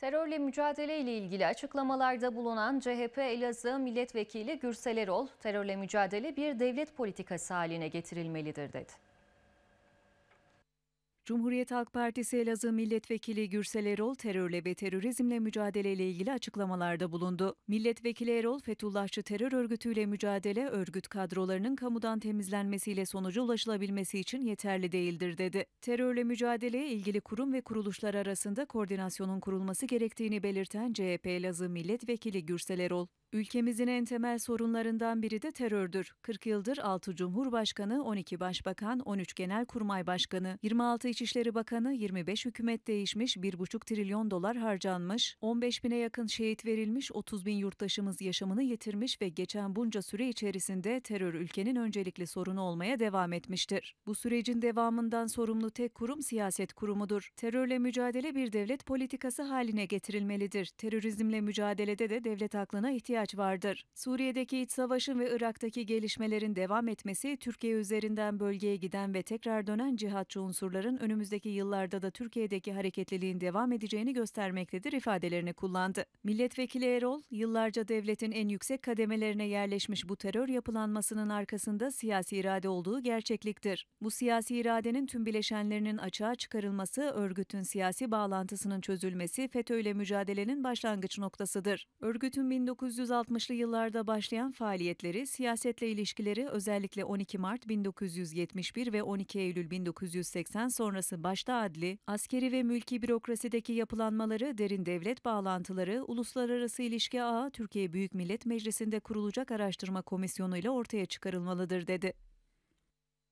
Terörle mücadele ile ilgili açıklamalarda bulunan CHP Elazığ Milletvekili Gürsel Erol, terörle mücadele bir devlet politikası haline getirilmelidir dedi. Cumhuriyet Halk Partisi Elazığ Milletvekili Gürsel Erol terörle ve terörizmle mücadeleyle ilgili açıklamalarda bulundu. Milletvekili Erol, Fethullahçı terör örgütüyle mücadele örgüt kadrolarının kamudan temizlenmesiyle sonuca ulaşılabilmesi için yeterli değildir dedi. Terörle mücadeleye ilgili kurum ve kuruluşlar arasında koordinasyonun kurulması gerektiğini belirten CHP Elazığ Milletvekili Gürsel Erol, Ülkemizin en temel sorunlarından biri de terördür. 40 yıldır 6 Cumhurbaşkanı, 12 Başbakan, 13 Genelkurmay Başkanı, 26 İçişleri Bakanı, 25 hükümet değişmiş, 1,5 trilyon dolar harcanmış, 15 bine yakın şehit verilmiş, 30 bin yurttaşımız yaşamını yitirmiş ve geçen bunca süre içerisinde terör ülkenin öncelikli sorunu olmaya devam etmiştir. Bu sürecin devamından sorumlu tek kurum siyaset kurumudur. Terörle mücadele bir devlet politikası haline getirilmelidir. Terörizmle mücadelede de devlet aklına ihtiyaç ihtiyaç vardır. Suriye'deki iç savaşın ve Irak'taki gelişmelerin devam etmesi Türkiye üzerinden bölgeye giden ve tekrar dönen cihatçı unsurların önümüzdeki yıllarda da Türkiye'deki hareketliliğin devam edeceğini göstermektedir ifadelerini kullandı. Milletvekili Erol, yıllarca devletin en yüksek kademelerine yerleşmiş bu terör yapılanmasının arkasında siyasi irade olduğu gerçekliktir. Bu siyasi iradenin tüm bileşenlerinin açığa çıkarılması, örgütün siyasi bağlantısının çözülmesi, FETÖ ile mücadelenin başlangıç noktasıdır. Örgütün 1900 1960'lı yıllarda başlayan faaliyetleri, siyasetle ilişkileri özellikle 12 Mart 1971 ve 12 Eylül 1980 sonrası başta adli, askeri ve mülki bürokrasideki yapılanmaları, derin devlet bağlantıları, uluslararası ilişki ağı Türkiye Büyük Millet Meclisi'nde kurulacak araştırma komisyonu ile ortaya çıkarılmalıdır dedi.